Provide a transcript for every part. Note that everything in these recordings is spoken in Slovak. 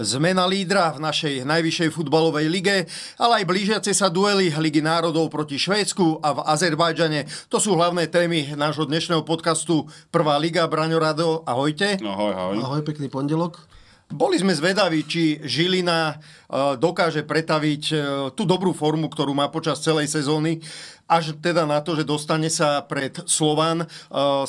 Zmena lídra v našej najvyššej futbalovej lige, ale aj blížiace sa duely Ligy národov proti Švédsku a v Azerbajdžane. To sú hlavné témy nášho dnešného podcastu Prvá liga. Braňo Rado, ahojte. Ahoj, ahoj. Ahoj, pekný pondelok. Boli sme zvedaví, či Žilina e, dokáže pretaviť e, tú dobrú formu, ktorú má počas celej sezóny, až teda na to, že dostane sa pred Slovan. E,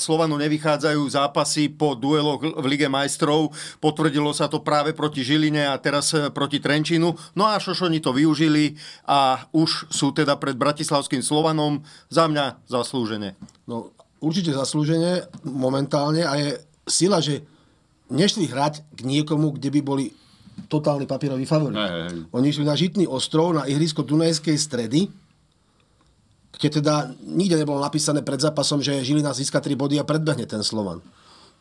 Slovanu nevychádzajú zápasy po dueloch v Lige majstrov. Potvrdilo sa to práve proti Žiline a teraz proti trenčinu. No a Šošoni to využili a už sú teda pred Bratislavským Slovanom. Za mňa zaslúžene. No, určite zaslúžene momentálne a je sila, že nešli hrať k niekomu, kde by boli totálny papierový favorit. Hey, hey. Oni išli na Žitný ostrov, na ihrisko Dunajskej stredy, kde teda nikde nebolo napísané pred zápasom, že Žilina získa 3 body a predbehne ten Slovan.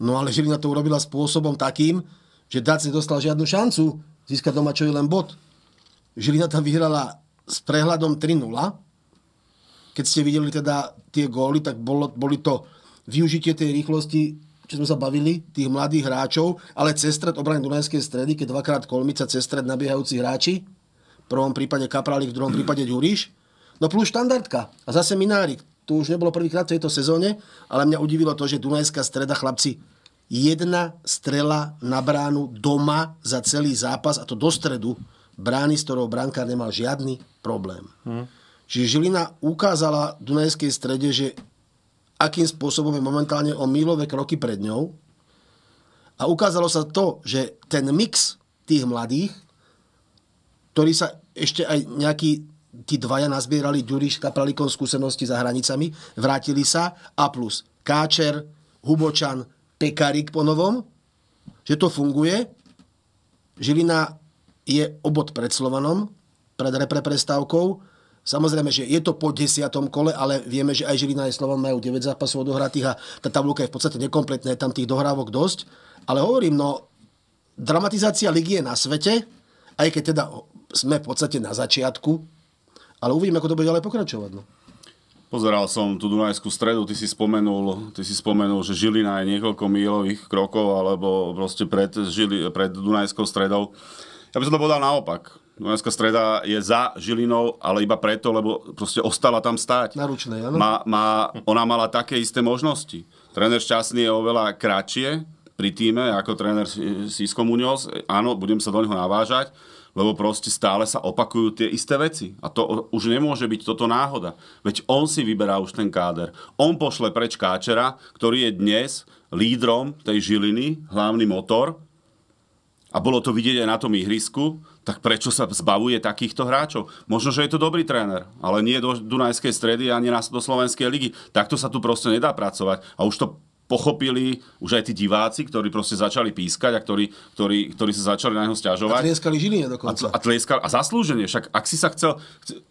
No ale Žilina to urobila spôsobom takým, že Dac nedostal žiadnu šancu získať je len bod. Žilina tam vyhrala s prehľadom 3-0. Keď ste videli teda tie góly, tak bolo, boli to využitie tej rýchlosti čo sme sa bavili, tých mladých hráčov, ale cez stred obrany Dunajskej stredy, keď dvakrát Kolmica cez stred nabiehajúci hráči, v prvom prípade Kapralik, v druhom prípade Ďuriš, no plus štandardka a zase Minárik. Tu už nebolo prvýkrát v tejto sezóne, ale mňa udivilo to, že Dunajská streda, chlapci, jedna strela na bránu doma za celý zápas a to do stredu brány, s ktorou brankár nemal žiadny problém. Hmm. Čiže Žilina ukázala Dunajskej strede, že akým spôsobom je momentálne o mílové kroky pred ňou. A ukázalo sa to, že ten mix tých mladých, ktorí sa ešte aj nejakí tí dvaja nazbierali Ďuriš Kapralikon skúsenosti za hranicami, vrátili sa a plus Káčer, Hubočan, Pekarik po novom, že to funguje. Žilina je obod pred Slovanom, pred repre prestávkou Samozrejme, že je to po desiatom kole, ale vieme, že aj Žilina aj Slovan majú 9 zápasov odohratých a tá tabulka je v podstate nekompletná, je tam tých dohrávok dosť. Ale hovorím, no, dramatizácia ligy je na svete, aj keď teda sme v podstate na začiatku, ale uvidíme, ako to bude ďalej pokračovať. No. Pozeral som tú Dunajskú stredu, ty si spomenul, ty si spomenul že Žilina je niekoľko mílových krokov, alebo proste pred, Žili, pred Dunajskou stredou. Ja by som to povedal naopak. Slovenská streda je za Žilinou, ale iba preto, lebo proste ostala tam stáť. Na áno. Má, má, ona mala také isté možnosti. Tréner Šťastný je oveľa kratšie pri týme ako tréner Sisko Munoz. Áno, budem sa do neho navážať, lebo proste stále sa opakujú tie isté veci. A to už nemôže byť toto náhoda. Veď on si vyberá už ten káder. On pošle preč Káčera, ktorý je dnes lídrom tej Žiliny, hlavný motor. A bolo to vidieť aj na tom ihrisku tak prečo sa zbavuje takýchto hráčov? Možno, že je to dobrý tréner, ale nie do Dunajskej stredy ani do Slovenskej ligy. Takto sa tu proste nedá pracovať. A už to pochopili už aj tí diváci, ktorí proste začali pískať a ktorí, ktorí, ktorí sa začali na neho stiažovať. A tlieskali Žiline dokonca. A, tlieskali, a zaslúženie, však ak si sa chcel...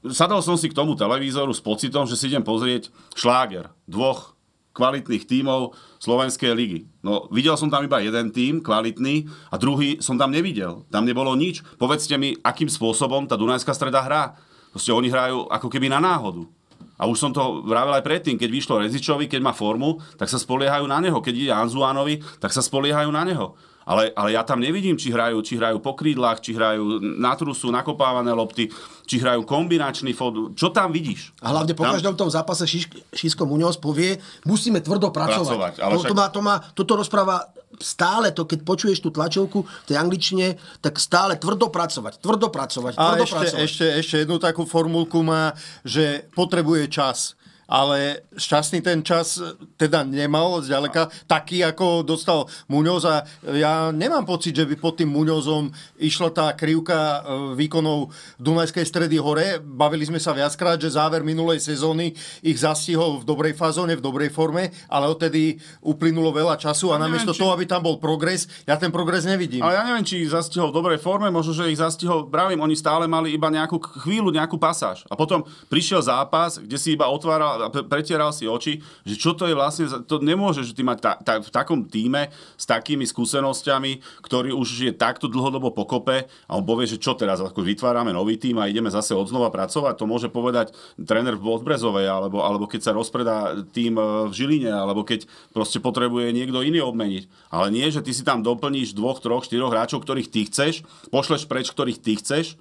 Sadal som si k tomu televízoru s pocitom, že si idem pozrieť šláger dvoch kvalitných tímov Slovenskej ligy. No, videl som tam iba jeden tím, kvalitný, a druhý som tam nevidel. Tam nebolo nič. Povedzte mi, akým spôsobom tá Dunajská streda hrá. Proste oni hrajú ako keby na náhodu. A už som to vravel aj predtým, keď vyšlo Rezičovi, keď má formu, tak sa spoliehajú na neho. Keď ide Anzuánovi, tak sa spoliehajú na neho. Ale, ale ja tam nevidím, či hrajú, či hrajú po krídlach, či hrajú na trusu, nakopávané lopty, či hrajú kombinačný fot. Čo tam vidíš? A hlavne po tam... každom tom zápase Šísko Šisko povie, musíme tvrdo pracovať. pracovať ale to, však... to, má, to má, toto rozpráva stále to, keď počuješ tú tlačovku v tej angličtine, tak stále tvrdo pracovať, tvrdo pracovať, tvrdo A ešte, Ešte, ešte jednu takú formulku má, že potrebuje čas ale šťastný ten čas e, teda nemal zďaleka taký, ako dostal Muňoz a ja nemám pocit, že by pod tým Muňozom išla tá krivka e, výkonov Dunajskej stredy hore. Bavili sme sa viackrát, že záver minulej sezóny ich zastihol v dobrej fazóne, v dobrej forme, ale odtedy uplynulo veľa času a a namiesto či... toho, aby tam bol progres, ja ten progres nevidím. Ale ja neviem, či ich zastihol v dobrej forme, možno, že ich zastihol, bravím, oni stále mali iba nejakú chvíľu, nejakú pasáž. A potom prišiel zápas, kde si iba otváral a pretieral si oči, že čo to je vlastne, to nemôžeš ty mať ta, ta, v takom týme s takými skúsenosťami, ktorý už je takto dlhodobo pokope a on povie, že čo teraz, ako vytvárame nový tým a ideme zase odznova pracovať, to môže povedať tréner v Bodbrezovej, alebo, alebo keď sa rozpredá tým e, v Žiline, alebo keď proste potrebuje niekto iný obmeniť. Ale nie, že ty si tam doplníš dvoch, troch, štyroch hráčov, ktorých ty chceš, pošleš preč, ktorých ty chceš,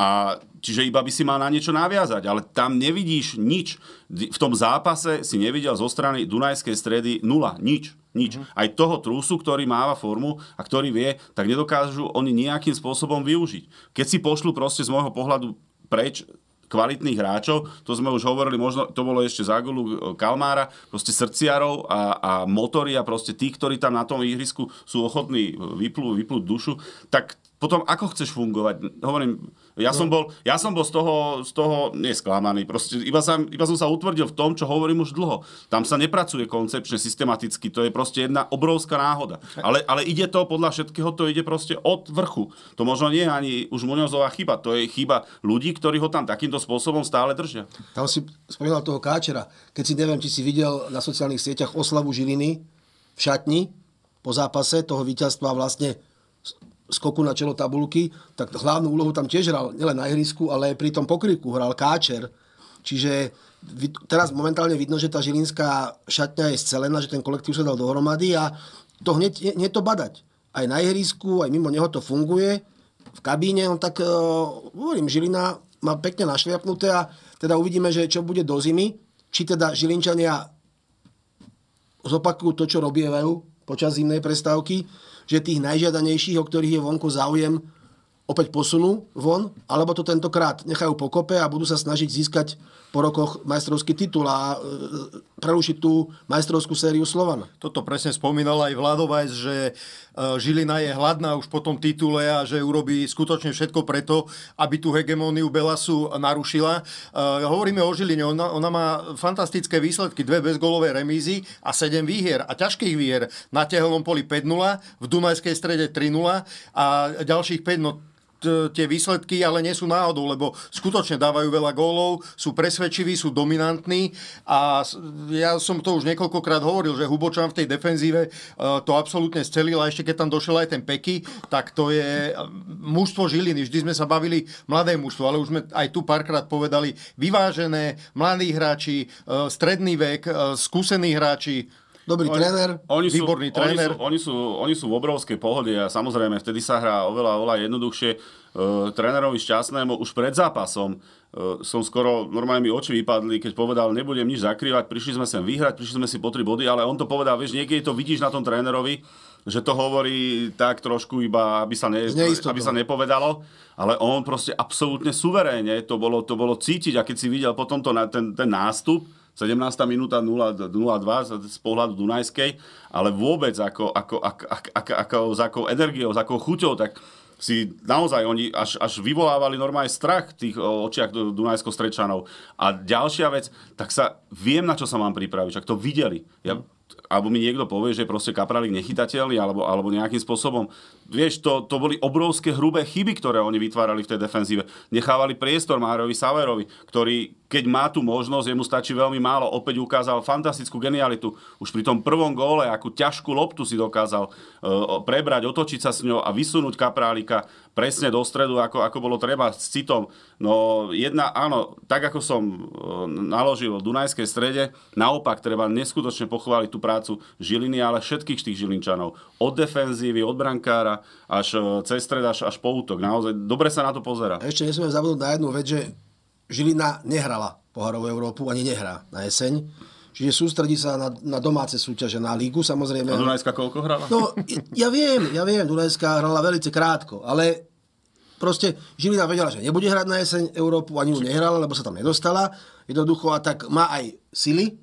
a čiže iba by si mal na niečo naviazať, ale tam nevidíš nič. V tom zápase si nevidel zo strany Dunajskej stredy nula, nič. Nič. Mm-hmm. Aj toho trúsu, ktorý máva formu a ktorý vie, tak nedokážu oni nejakým spôsobom využiť. Keď si pošlu proste z môjho pohľadu preč kvalitných hráčov, to sme už hovorili, možno to bolo ešte za gulu e, Kalmára, proste srdciarov a, a motory a proste tí, ktorí tam na tom ihrisku sú ochotní vyplúť vyplú dušu, tak potom ako chceš fungovať? Hovorím, ja, no. som bol, ja som bol z toho, z toho nesklamaný. Proste iba, sa, iba som sa utvrdil v tom, čo hovorím už dlho. Tam sa nepracuje koncepčne, systematicky. To je proste jedna obrovská náhoda. Ale, ale ide to, podľa všetkého to ide proste od vrchu. To možno nie je ani už Muňozová chyba. To je chyba ľudí, ktorí ho tam takýmto spôsobom stále držia. Tam si spomínal toho Káčera. Keď si neviem, či si videl na sociálnych sieťach oslavu Žiliny v šatni po zápase toho víťazstva vlastne skoku na čelo tabulky, tak hlavnú úlohu tam tiež hral nielen na ihrisku, ale aj pri tom pokryku hral Káčer. Čiže teraz momentálne vidno, že tá žilinská šatňa je scelená, že ten kolektív sa dal dohromady a to hneď, nie to badať. Aj na ihrisku, aj mimo neho to funguje. V kabíne on tak, uh, hovorím, Žilina má pekne našliapnuté a teda uvidíme, že čo bude do zimy. Či teda Žilinčania zopakujú to, čo robievajú počas zimnej prestávky, že tých najžiadanejších, o ktorých je vonku záujem, opäť posunú von, alebo to tentokrát nechajú pokope a budú sa snažiť získať po rokoch majstrovský titul a e, prerušiť tú majstrovskú sériu Slovan. Toto presne spomínal aj Vladovajs, že e, Žilina je hladná už po tom titule a že urobí skutočne všetko preto, aby tú hegemóniu Belasu narušila. E, hovoríme o Žiline, ona, ona má fantastické výsledky, dve bezgolové remízy a sedem výhier a ťažkých výhier. Na tehelnom poli 5-0, v Dunajskej strede 3-0 a ďalších 5, no E, tie výsledky ale nie sú náhodou, lebo skutočne dávajú veľa gólov, sú presvedčiví, sú dominantní a ja som to už niekoľkokrát hovoril, že Hubočan v tej defenzíve e, to absolútne scelil a ešte keď tam došiel aj ten Peky, tak to je e, mužstvo Žiliny. Vždy sme sa bavili mladé mužstvo, ale už sme aj tu párkrát povedali vyvážené, mladí hráči, stredný vek, skúsení hráči, Dobrý oni, tréner, oni sú, výborný tréner. Oni sú, oni, sú, oni sú v obrovskej pohode a samozrejme vtedy sa hrá oveľa, oveľa jednoduchšie. E, trénerovi šťastnému už pred zápasom e, som skoro, normálne mi oči vypadli, keď povedal, nebudem nič zakrývať, prišli sme sem vyhrať, prišli sme si po tri body, ale on to povedal, vieš, niekedy to vidíš na tom trénerovi, že to hovorí tak trošku iba, aby sa, ne, aby sa nepovedalo, ale on proste absolútne suverénne, to bolo, to bolo cítiť a keď si videl potom to, ten, ten nástup, 17. minúta 0-2 z pohľadu Dunajskej, ale vôbec ako, ako, ako, ako, ako, ako s akou energiou, s akou chuťou, tak si naozaj oni až, až vyvolávali normálne strach v tých očiach Dunajsko-Strečanov. A ďalšia vec, tak sa viem, na čo sa mám pripraviť, ak to videli. Ja, alebo mi niekto povie, že proste kapralík nechytateľný, alebo, alebo nejakým spôsobom vieš, to, to boli obrovské hrubé chyby, ktoré oni vytvárali v tej defenzíve. Nechávali priestor Márovi Saverovi, ktorý, keď má tú možnosť, jemu stačí veľmi málo. Opäť ukázal fantastickú genialitu. Už pri tom prvom góle, akú ťažkú loptu si dokázal e, prebrať, otočiť sa s ňou a vysunúť kaprálika presne do stredu, ako, ako bolo treba s citom. No jedna, áno, tak ako som e, naložil v Dunajskej strede, naopak treba neskutočne pochváliť tú prácu Žiliny, ale všetkých tých Žilinčanov. Od defenzívy, od brankára, až e, cez stred, až, až po útok. Naozaj dobre sa na to pozera. Ešte nesmieme zabudnúť na jednu vec, že Žilina nehrala poharovú Európu, ani nehrá na jeseň. Čiže sústredí sa na, na domáce súťaže, na lígu samozrejme. A Dunajská koľko hrala? No, ja, viem, ja viem, Dunajská hrala veľmi krátko, ale proste Žilina vedela, že nebude hrať na jeseň Európu, ani ju nehrala, lebo sa tam nedostala. Jednoducho a tak má aj sily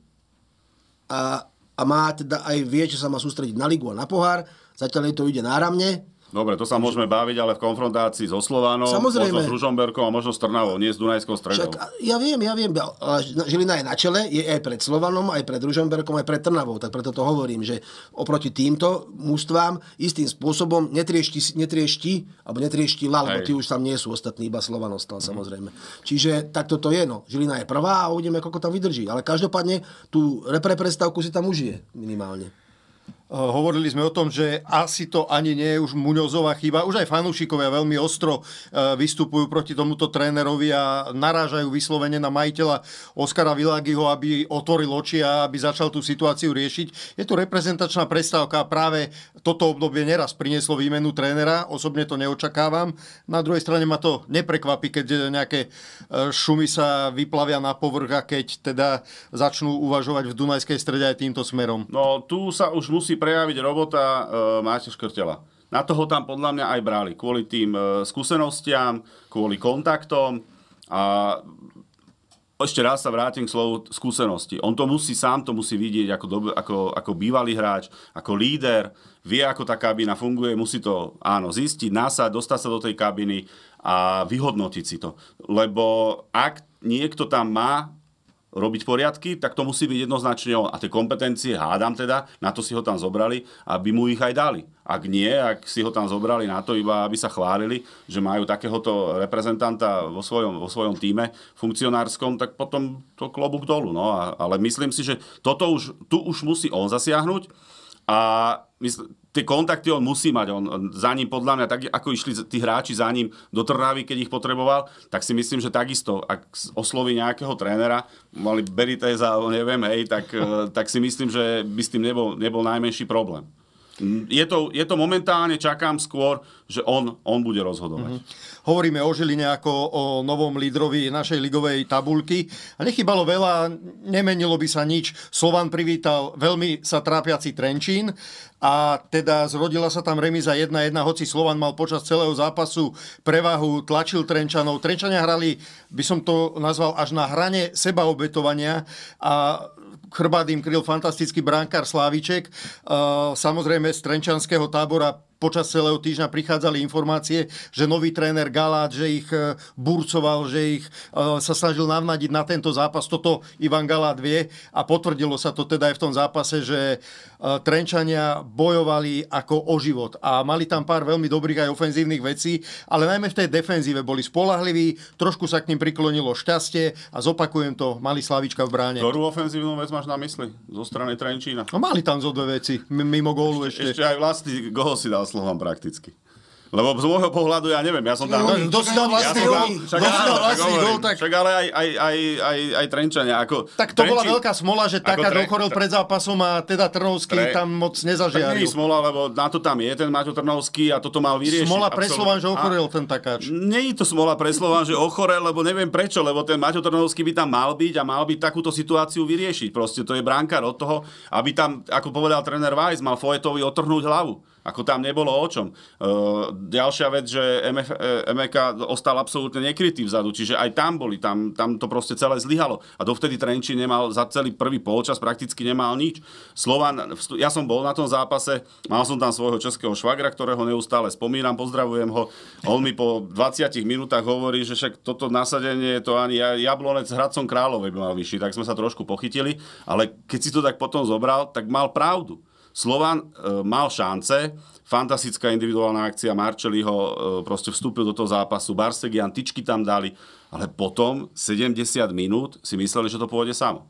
a, a má teda aj vie, čo sa má sústrediť na ligu a na pohár. Zatiaľ jej to ide náramne. Dobre, to sa môžeme baviť, ale v konfrontácii so Slovanom, Samozrejme. možno s Ružomberkom a možno s Trnavou, nie s Dunajskou stredou. Však, ja viem, ja viem, ale Žilina je na čele, je aj pred Slovanom, aj pred Ružomberkom, aj pred Trnavou, tak preto to hovorím, že oproti týmto mústvám istým spôsobom netriešti, netriešti alebo la, lebo tí už tam nie sú ostatní, iba Slovan ostal mm. samozrejme. Čiže takto to je, no. Žilina je prvá a uvidíme, ako tam vydrží, ale každopádne tú repre si tam užije minimálne. Eh, hovorili sme o tom, že asi to ani nie je už Muňozová chyba. Už aj fanúšikovia veľmi ostro eh, vystupujú proti tomuto trénerovi a narážajú vyslovene na majiteľa Oskara Világiho, aby otvoril oči a aby začal tú situáciu riešiť. Je tu reprezentačná prestávka a práve toto obdobie neraz prinieslo výmenu trénera. Osobne to neočakávam. Na druhej strane ma to neprekvapí, keď nejaké eh, šumy sa vyplavia na povrch a keď teda začnú uvažovať v Dunajskej strede aj týmto smerom. No tu sa už musí prejaviť robota e, eh, Máte Škrtela. Na toho tam podľa mňa aj brali, kvôli tým e, skúsenostiam, kvôli kontaktom a ešte raz sa vrátim k slovu skúsenosti. On to musí sám, to musí vidieť ako, dob- ako, ako bývalý hráč, ako líder, vie, ako tá kabína funguje, musí to, áno, zistiť, násať, dostať sa do tej kabiny a vyhodnotiť si to. Lebo ak niekto tam má robiť poriadky, tak to musí byť jednoznačne on. A tie kompetencie, hádam teda, na to si ho tam zobrali, aby mu ich aj dali. Ak nie, ak si ho tam zobrali na to iba, aby sa chválili, že majú takéhoto reprezentanta vo svojom, vo svojom týme funkcionárskom, tak potom to klobúk dolu. No. ale myslím si, že toto už, tu už musí on zasiahnuť a mysl- tie kontakty on musí mať. On, za ním podľa mňa, tak ako išli tí hráči za ním do Trnavy, keď ich potreboval, tak si myslím, že takisto, ak osloví nejakého trénera, mali Berite za, neviem, hej, tak, eh, tak si myslím, že by s tým nebol, nebol najmenší problém je to, je to momentálne, čakám skôr, že on, on bude rozhodovať. Mm-hmm. Hovoríme o Žiline ako o novom lídrovi našej ligovej tabulky. A nechybalo veľa, nemenilo by sa nič. Slovan privítal veľmi sa trápiaci Trenčín a teda zrodila sa tam remiza 1-1, hoci Slovan mal počas celého zápasu prevahu, tlačil Trenčanov. Trenčania hrali, by som to nazval, až na hrane sebaobetovania a chrbát im kryl fantastický bránkar Sláviček. Ehm, samozrejme z Trenčanského tábora počas celého týždňa prichádzali informácie, že nový tréner Galát, že ich e, burcoval, že ich e, sa snažil navnadiť na tento zápas. Toto Ivan Galát vie a potvrdilo sa to teda aj v tom zápase, že e, Trenčania bojovali ako o život a mali tam pár veľmi dobrých aj ofenzívnych vecí, ale najmä v tej defenzíve boli spolahliví, trošku sa k ním priklonilo šťastie a zopakujem to, mali Slavička v bráne. Ktorú ofenzívnu vec máš na mysli zo strany Trenčína? No mali tam zo dve veci, mimo gólu ešte. Ešte aj vlastný gól si dal dal Slovan prakticky. Lebo z môjho pohľadu, ja neviem, ja som tam... Dostal vlastný gol? Však, tak... Však ale aj, aj, aj, aj, aj Trenčania, ako... Tak to trenči, bola veľká smola, že taká tre... dochorel pred zápasom a teda Trnovský tre... tam moc nezažiaril. Nie smola, lebo na to tam je ten Maťo Trnovský a toto mal vyriešiť. Smola pre Slovan, že ochorel a... ten takáč. Nie je to smola pre Slovan, že ochorel, lebo neviem prečo, lebo ten Maťo Trnovský by tam mal byť a mal byť takúto situáciu vyriešiť. Proste to je bránkar od toho, aby tam, ako povedal tréner Weiss, mal Foetovi otrhnúť hlavu. Ako tam nebolo o čom. ďalšia vec, že MF, e, MK e ostal absolútne nekrytý vzadu, čiže aj tam boli, tam, tam to proste celé zlyhalo. A dovtedy Trenčín nemal za celý prvý polčas prakticky nemal nič. Slovan, ja som bol na tom zápase, mal som tam svojho českého švagra, ktorého neustále spomínam, pozdravujem ho. On mi po 20 minútach hovorí, že však toto nasadenie to ani Jablonec s Hradcom Královej by mal vyšší, tak sme sa trošku pochytili, ale keď si to tak potom zobral, tak mal pravdu. Slovan e, mal šance, fantastická individuálna akcia Marčeliho, e, proste vstúpil do toho zápasu, Barsegian, tyčky tam dali, ale potom 70 minút si mysleli, že to pôjde samo.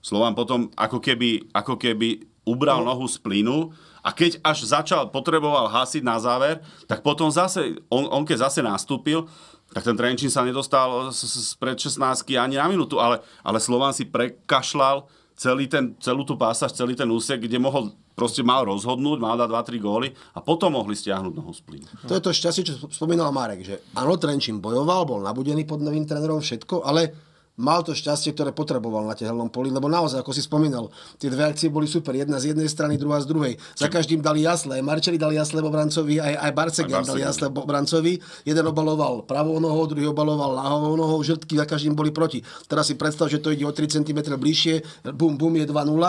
Slovan potom ako keby, ako keby ubral no. nohu z plynu a keď až začal, potreboval hasiť na záver, tak potom zase, on, on keď zase nastúpil, tak ten Trenčín sa nedostal z, z pred 16 ani na minútu, ale, ale Slovan si prekašľal celý ten, celú tú pásaž, celý ten úsek, kde mohol proste mal rozhodnúť, mal dať 2-3 góly a potom mohli stiahnuť nohu z plynu. To je to šťastie, čo spomínal Marek, že áno, Trenčín bojoval, bol nabudený pod novým trénerom, všetko, ale mal to šťastie, ktoré potreboval na tehelnom poli, lebo naozaj, ako si spomínal, tie dve akcie boli super. Jedna z jednej strany, druhá z druhej. Za každým dali jasle. Aj Marčeli dali jasle obrancovi, aj, aj Barcegen dali jasle obrancovi. Jeden obaloval pravou nohou, druhý obaloval ľavou nohou, žrtky za každým boli proti. Teraz si predstav, že to ide o 3 cm bližšie, bum, bum, je 2-0 no.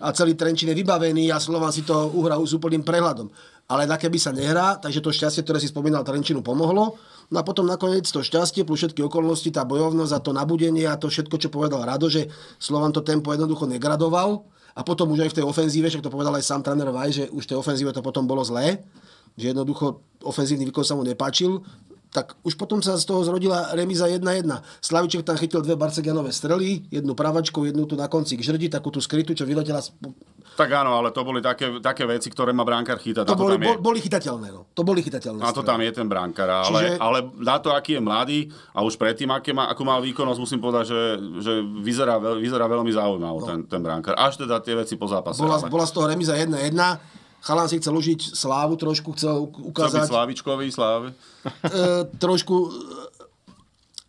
a celý Trenčín je vybavený a Slovan si to uhral s úplným prehľadom. Ale na keby sa nehrá, takže to šťastie, ktoré si spomínal Trenčinu, pomohlo. No a potom nakoniec to šťastie plus všetky okolnosti, tá bojovnosť a to nabudenie a to všetko, čo povedal Rado, že Slovan to tempo jednoducho negradoval a potom už aj v tej ofenzíve, však to povedal aj sám tréner Vaj, že už v tej ofenzíve to potom bolo zlé, že jednoducho ofenzívny výkon sa mu nepáčil, tak už potom sa z toho zrodila remiza 1-1. Slaviček tam chytil dve Barcegianové strely, jednu pravačku, jednu tu na konci k žrdi, takú tú skrytú, čo vyletela... Z... Tak áno, ale to boli také, také veci, ktoré má bránkar chytať. To, to boli, je... boli chytateľné, no. To boli chytateľné. A to tam je ten bránkar, ale, Čiže... ale na to, aký je mladý a už predtým, aké má, akú má výkonnosť, musím povedať, že, že vyzerá, veľ, vyzerá veľmi zaujímavo no. ten, ten bránkar. Až teda tie veci po zápase. Bola, ale... bola z toho remiza 1-1 Chalán si chcel užiť slávu trošku, chcel ukázať... Chcel byť Slávičkovi, sláve. E, trošku e,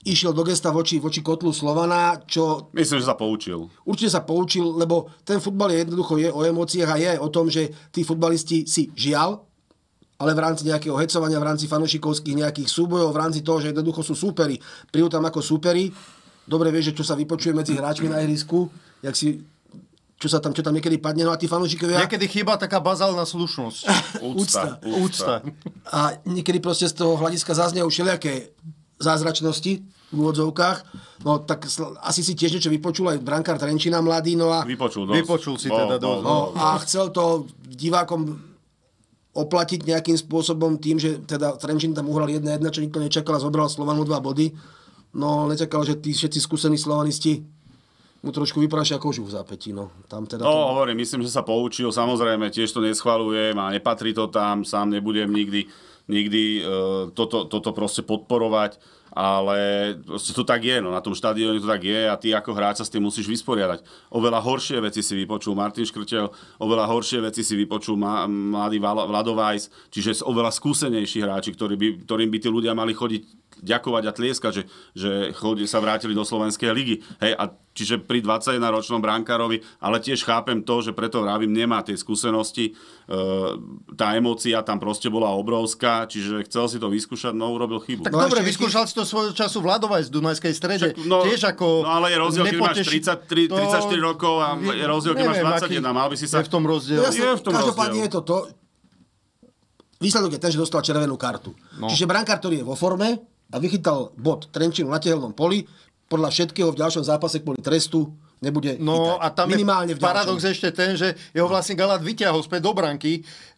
išiel do gesta voči, voči kotlu Slovana, čo... Myslím, že sa poučil. Určite sa poučil, lebo ten futbal je jednoducho je o emóciách a je o tom, že tí futbalisti si žial, ale v rámci nejakého hecovania, v rámci fanošikovských nejakých súbojov, v rámci toho, že jednoducho sú súperi, prídu tam ako súperi, dobre vieš, že čo sa vypočuje medzi hráčmi na ihrisku, jak si čo sa tam, čo tam niekedy padne. No a tí fanúšikovia... Niekedy chýba taká bazálna slušnosť. Úcta. Úcta. Úcta. A niekedy proste z toho hľadiska už všelijaké zázračnosti v úvodzovkách. No tak asi si tiež niečo vypočul aj brankár Trenčina mladý. No a... Vypočul, dosť. Vypočul si no, teda no, dosť. No, no, a chcel to divákom oplatiť nejakým spôsobom tým, že teda Trenčín tam uhral 1-1, čo nikto nečakal a zobral Slovanu dva body. No, nečakal, že tí všetci skúsení slovanisti mu trošku vyprašia kožu v zápätí. No, tam teda no to... hovorím, myslím, že sa poučil, samozrejme, tiež to neschvalujem a nepatrí to tam, sám nebudem nikdy, nikdy e, toto, toto proste podporovať, ale proste to tak je, no, na tom štadióne to tak je a ty ako hráč sa s tým musíš vysporiadať. Oveľa horšie veci si vypočul Martin Škrtel, oveľa horšie veci si vypočul mladý Vladovajs, čiže oveľa skúsenejší hráči, ktorý by, ktorým by tí ľudia mali chodiť ďakovať a tlieskať, že, že chodí, sa vrátili do Slovenskej ligy. Hej, a čiže pri 21-ročnom brankárovi, ale tiež chápem to, že preto vravím, nemá tie skúsenosti. E, tá emócia tam proste bola obrovská, čiže chcel si to vyskúšať, no urobil chybu. Tak no, dobre, vyskúšal si to svojho času vladovať z Dunajskej strede. Čak, no, tiež ako no ale je rozdiel, keď máš 33, to... 34 rokov a je rozdiel, keď máš 21. Mal by si sa... Je v tom rozdiel. Ja, je v tom každopádne rozdiel. je to to, Výsledok je ten, že dostal červenú kartu. No. Čiže brankár, ktorý je vo forme, a vychytal bod Trenčinu na tehelnom poli, podľa všetkého v ďalšom zápase kvôli trestu nebude No chytať. a tam Minimálne je paradox ešte ten, že jeho vlastne Galat vyťahol späť do branky, eh,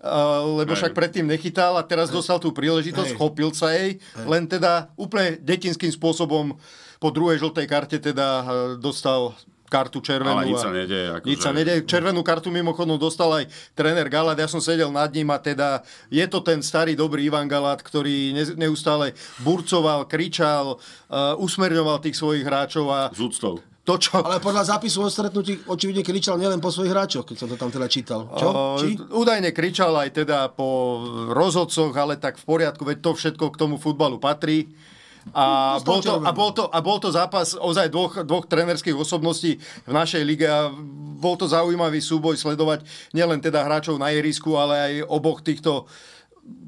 lebo Hej. však predtým nechytal a teraz Hej. dostal tú príležitosť, Hej. chopil sa jej, Hej. len teda úplne detinským spôsobom po druhej žltej karte teda eh, dostal kartu červenú. Ale nič sa nedeje. Ako nič že... sa nedeje. Červenú kartu mimochodom dostal aj tréner Galát. Ja som sedel nad ním a teda je to ten starý dobrý Ivan Galát, ktorý neustále burcoval, kričal, uh, usmerňoval tých svojich hráčov. A... Z úctou to, čo... Ale podľa zápisu o stretnutí očividne kričal nielen po svojich hráčoch, keď som to tam teda čítal. Čo? O, eh, Či? Údajne kričal aj teda po rozhodcoch, ale tak v poriadku, veď to všetko k tomu futbalu patrí. A no, bol, to, a, bol to, a bol to zápas ozaj dvoch, dvoch trenerských osobností v našej lige a bol to zaujímavý súboj sledovať nielen teda hráčov na ihrisku, ale aj oboch týchto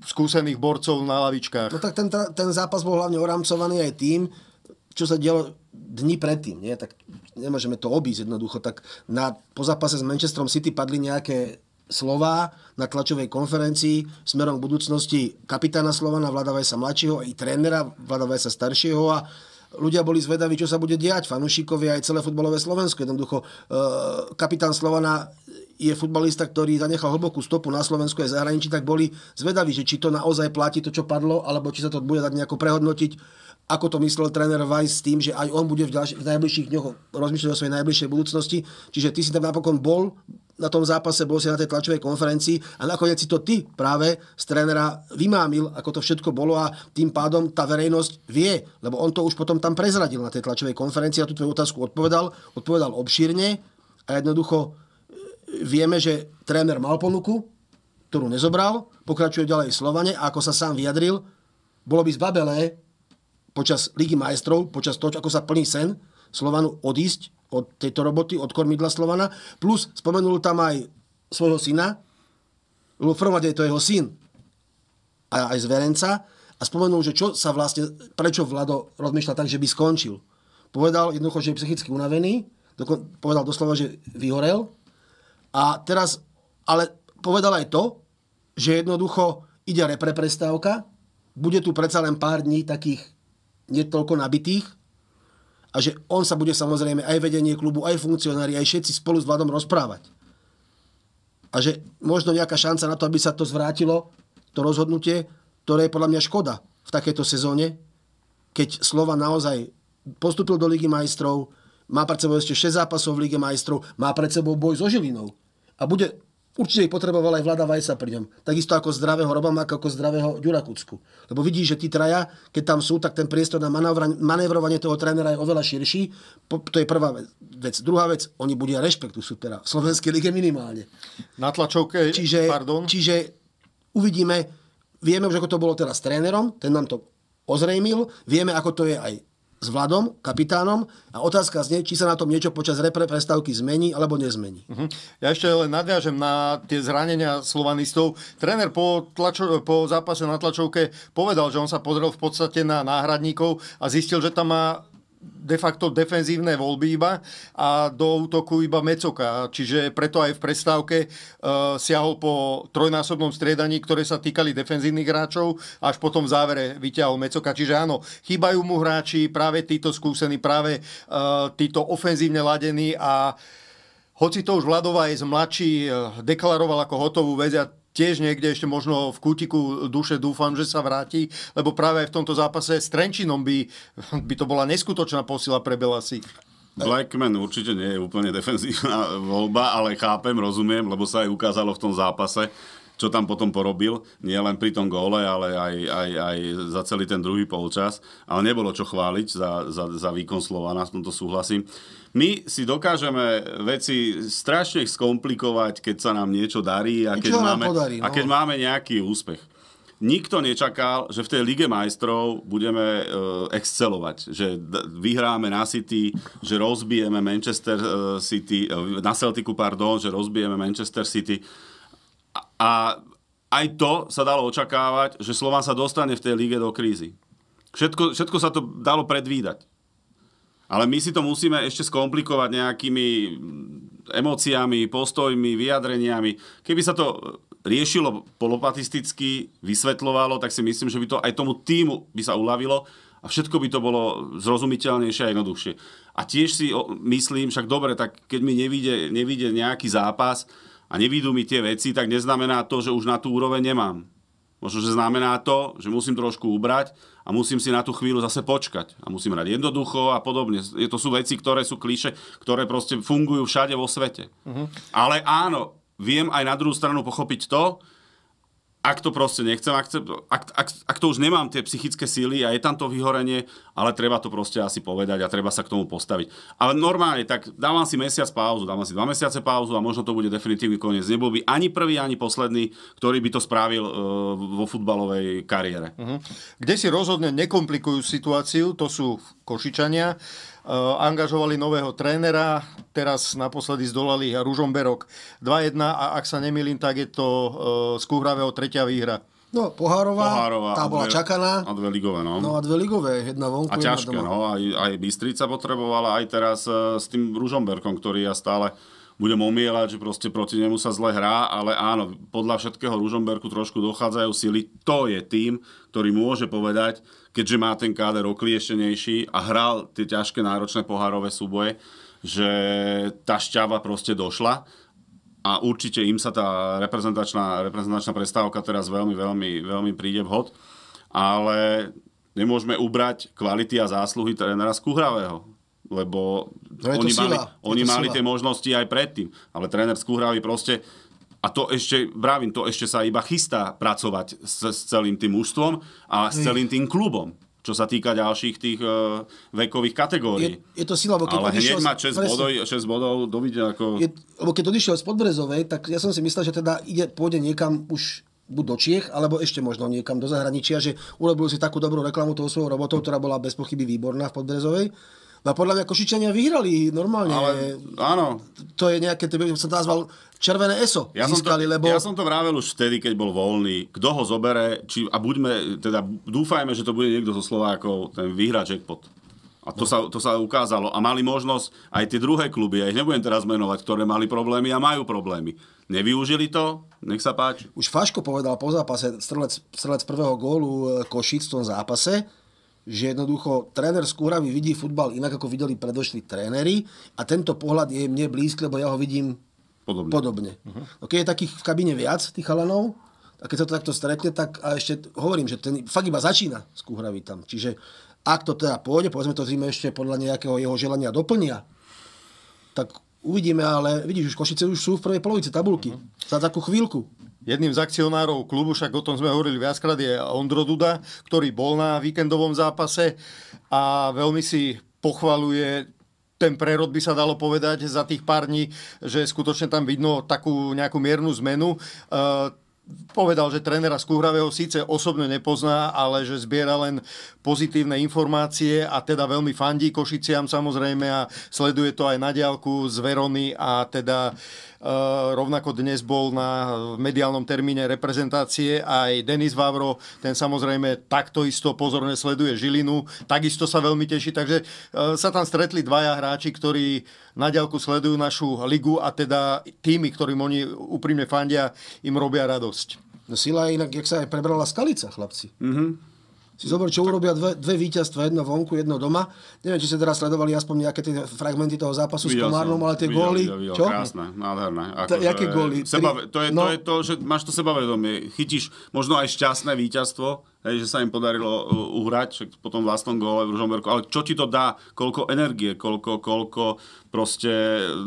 skúsených borcov na lavičkách. No tak ten, ten zápas bol hlavne orámcovaný aj tým, čo sa dialo dni predtým, nie? tak nemôžeme to obísť jednoducho. Tak na, po zápase s Manchesterom City padli nejaké slova na tlačovej konferencii smerom k budúcnosti kapitána Slovana sa mladšieho i trénera sa staršieho a ľudia boli zvedaví, čo sa bude diať, fanúšikovia aj celé futbalové Slovensko. Jednoducho, e, kapitán Slovana je futbalista, ktorý zanechal hlbokú stopu na Slovensku aj zahraničí, tak boli zvedaví, že či to naozaj platí to, čo padlo, alebo či sa to bude dať nejako prehodnotiť ako to myslel tréner Weiss s tým, že aj on bude v, ďalši, v najbližších dňoch rozmýšľať o svojej najbližšej budúcnosti. Čiže ty si tam napokon bol, na tom zápase, bol si na tej tlačovej konferencii a nakoniec si to ty práve z trénera vymámil, ako to všetko bolo a tým pádom tá verejnosť vie, lebo on to už potom tam prezradil na tej tlačovej konferencii a tú tvoju otázku odpovedal, odpovedal obšírne a jednoducho e, vieme, že tréner mal ponuku, ktorú nezobral, pokračuje ďalej Slovane a ako sa sám vyjadril, bolo by zbabelé počas Ligy majstrov, počas toho, ako sa plní sen, Slovanu odísť od tejto roboty, od kormidla Slovana. Plus spomenul tam aj svojho syna, lebo v prvom je to jeho syn a aj zverenca. A spomenul, že čo sa vlastne, prečo Vlado rozmýšľa tak, že by skončil. Povedal jednoducho, že je psychicky unavený, dokon, povedal doslova, že vyhorel. A teraz, ale povedal aj to, že jednoducho ide repre prestávka, bude tu predsa len pár dní takých netoľko nabitých, a že on sa bude samozrejme aj vedenie klubu, aj funkcionári, aj všetci spolu s Vladom rozprávať. A že možno nejaká šanca na to, aby sa to zvrátilo, to rozhodnutie, ktoré je podľa mňa škoda v takejto sezóne, keď Slova naozaj postúpil do Ligy majstrov, má pred sebou ešte 6 zápasov v Lige majstrov, má pred sebou boj so Žilinou a bude Určite ich potreboval aj vláda Vajsa pri ňom. Takisto ako zdravého Robamáka, ako zdravého Ďura Kucku. Lebo vidí, že tí traja, keď tam sú, tak ten priestor na manévrovanie toho trénera je oveľa širší. To je prvá vec. Druhá vec, oni budia rešpektu supera. V Slovenskej lige minimálne. Na tlačovke, čiže, pardon. Čiže uvidíme, vieme už, ako to bolo teraz s trénerom, ten nám to ozrejmil, vieme, ako to je aj s Vladom, kapitánom a otázka znie, či sa na tom niečo počas repre prestávky zmení alebo nezmení. Uh-huh. Ja ešte len nadviažem na tie zranenia slovanistov. Tréner po, tlačo- po zápase na tlačovke povedal, že on sa pozrel v podstate na náhradníkov a zistil, že tam má de facto defenzívne voľby iba a do útoku iba Mecoka. Čiže preto aj v prestávke uh, siahol po trojnásobnom striedaní, ktoré sa týkali defenzívnych hráčov, až potom v závere vyťahol Mecoka. Čiže áno, chýbajú mu hráči, práve títo skúsení, práve uh, títo ofenzívne ladení a hoci to už Vladová je z mladší e, deklaroval ako hotovú vec, ja tiež niekde ešte možno v kútiku duše dúfam, že sa vráti, lebo práve aj v tomto zápase s Trenčinom by, by to bola neskutočná posila pre Belasi. Blackman určite nie je úplne defenzívna voľba, ale chápem, rozumiem, lebo sa aj ukázalo v tom zápase, čo tam potom porobil, nie len pri tom góle, ale aj, aj, aj za celý ten druhý polčas. Ale nebolo čo chváliť za, za, za výkon Slovana, v tomto súhlasím. My si dokážeme veci strašne skomplikovať, keď sa nám niečo darí a keď, máme, podarí, no. a keď máme nejaký úspech nikto nečakal, že v tej Lige majstrov budeme uh, excelovať, že d- vyhráme na City, že rozbijeme Manchester e, City, uh, na Celticu, pardon, že rozbijeme Manchester City a aj to sa dalo očakávať, že Slován sa dostane v tej líge do krízy. Všetko, všetko sa to dalo predvídať. Ale my si to musíme ešte skomplikovať nejakými mm, emóciami, postojmi, vyjadreniami. Keby sa to riešilo polopatisticky, vysvetľovalo, tak si myslím, že by to aj tomu týmu by sa uľavilo a všetko by to bolo zrozumiteľnejšie a jednoduchšie. A tiež si myslím, však dobre, tak keď mi nevíde, nevíde nejaký zápas, a nevídu mi tie veci, tak neznamená to, že už na tú úroveň nemám. Možno, že znamená to, že musím trošku ubrať a musím si na tú chvíľu zase počkať. A musím hrať jednoducho a podobne. Je, to sú veci, ktoré sú klíše, ktoré proste fungujú všade vo svete. Uh-huh. Ale áno, viem aj na druhú stranu pochopiť to, ak to proste nechcem, akcept, ak, ak, ak to už nemám tie psychické síly a je tam to vyhorenie, ale treba to proste asi povedať a treba sa k tomu postaviť. Ale normálne, tak dávam si mesiac pauzu, dávam si dva mesiace pauzu a možno to bude definitívny koniec. Nebol by ani prvý, ani posledný, ktorý by to spravil e, vo futbalovej kariére. Mhm. Kde si rozhodne nekomplikujú situáciu, to sú Košičania. Eh, angažovali nového trénera, teraz naposledy zdolali Ružomberok 2-1 a ak sa nemýlim, tak je to eh, z Kuhravého tretia výhra. No, pohárová, pohárová tá bola dve, čakaná. A dve ligové, no. No a dve ligové, jedna vonku, A ťažké, doma. no, aj, aj Bystrica potrebovala, aj teraz eh, s tým Ružomberkom, ktorý ja stále budem omielať, že proste proti nemu sa zle hrá, ale áno, podľa všetkého Ružomberku trošku dochádzajú sily. To je tým, ktorý môže povedať, keďže má ten káder oklieštenejší a hral tie ťažké náročné pohárové súboje, že tá šťava proste došla a určite im sa tá reprezentačná, reprezentačná prestávka teraz veľmi, veľmi, veľmi príde vhod, ale nemôžeme ubrať kvality a zásluhy trénera Skuhravého lebo no oni, mali, oni mali tie možnosti aj predtým. Ale tréner Skúhravy proste a to ešte, vravím, to ešte sa iba chystá pracovať s, s celým tým mužstvom a s mm. celým tým klubom čo sa týka ďalších tých uh, vekových kategórií. Je, je to sila, lebo keď Ale hneď mať 6 bodov, 6 bodov dovidia ako... Je, lebo keď odišiel z Podbrezovej, tak ja som si myslel, že teda ide, pôjde niekam už buď do Čiech, alebo ešte možno niekam do zahraničia, že urobil si takú dobrú reklamu toho svojho robotov, ktorá bola bez pochyby výborná v Podbrezovej No a podľa mňa Košičania vyhrali normálne. Ale, áno. To je nejaké, to by som to nazval červené ESO. Ja získali, som, to, lebo... ja som to vravel už vtedy, keď bol voľný. Kto ho zobere, či, a buďme, teda dúfajme, že to bude niekto zo Slovákov, ten vyhrá jackpot. A to sa, to sa ukázalo. A mali možnosť aj tie druhé kluby, ja ich nebudem teraz menovať, ktoré mali problémy a majú problémy. Nevyužili to, nech sa páči. Už Faško povedal po zápase, strelec, strelec prvého gólu e, Košic v tom zápase, že jednoducho tréner z Kúravy vidí futbal inak, ako videli predošli tréneri a tento pohľad je mne blízky, lebo ja ho vidím podobne. podobne. Uh-huh. No keď je takých v kabíne viac, tých chalanov, a keď sa to takto stretne, tak a ešte hovorím, že ten fakt iba začína z Kúhravy tam. Čiže ak to teda pôjde, povedzme to zrejme ešte podľa nejakého jeho želania doplnia, tak uvidíme, ale vidíš, už Košice už sú v prvej polovici tabulky. Uh-huh. Za takú chvíľku. Jedným z akcionárov klubu, však o tom sme hovorili viackrát, je Ondro Duda, ktorý bol na víkendovom zápase a veľmi si pochvaluje ten prerod by sa dalo povedať za tých pár dní, že skutočne tam vidno takú nejakú miernu zmenu. E, povedal, že trénera Skúhravého síce osobne nepozná, ale že zbiera len pozitívne informácie a teda veľmi fandí Košiciam samozrejme a sleduje to aj na diálku z Verony a teda Eh, rovnako dnes bol na mediálnom termíne reprezentácie aj Denis Vavro, ten samozrejme takto isto pozorne sleduje Žilinu, takisto sa veľmi teší, takže eh, sa tam stretli dvaja hráči, ktorí na ďalku sledujú našu ligu a teda tými, ktorým oni úprimne fandia, im robia radosť. No sila je inak, jak sa aj prebrala Skalica, chlapci. Mm-hmm. Si zober, čo urobia dve, dve víťazstva, jedno vonku, jedno doma. Neviem, či ste teraz sledovali aspoň nejaké tie fragmenty toho zápasu videl s Komárnom, ale tie videl, góly... Videl, čo? Krásne, nádherné. Ako, to, akože jaké góly? Seba, to, je, no... to je to, že máš to sebavedomie. Chytíš možno aj šťastné víťazstvo, hej, že sa im podarilo uh, uhrať po tom vlastnom góle v Ružomberku, ale čo ti to dá, koľko energie, koľko, koľko proste,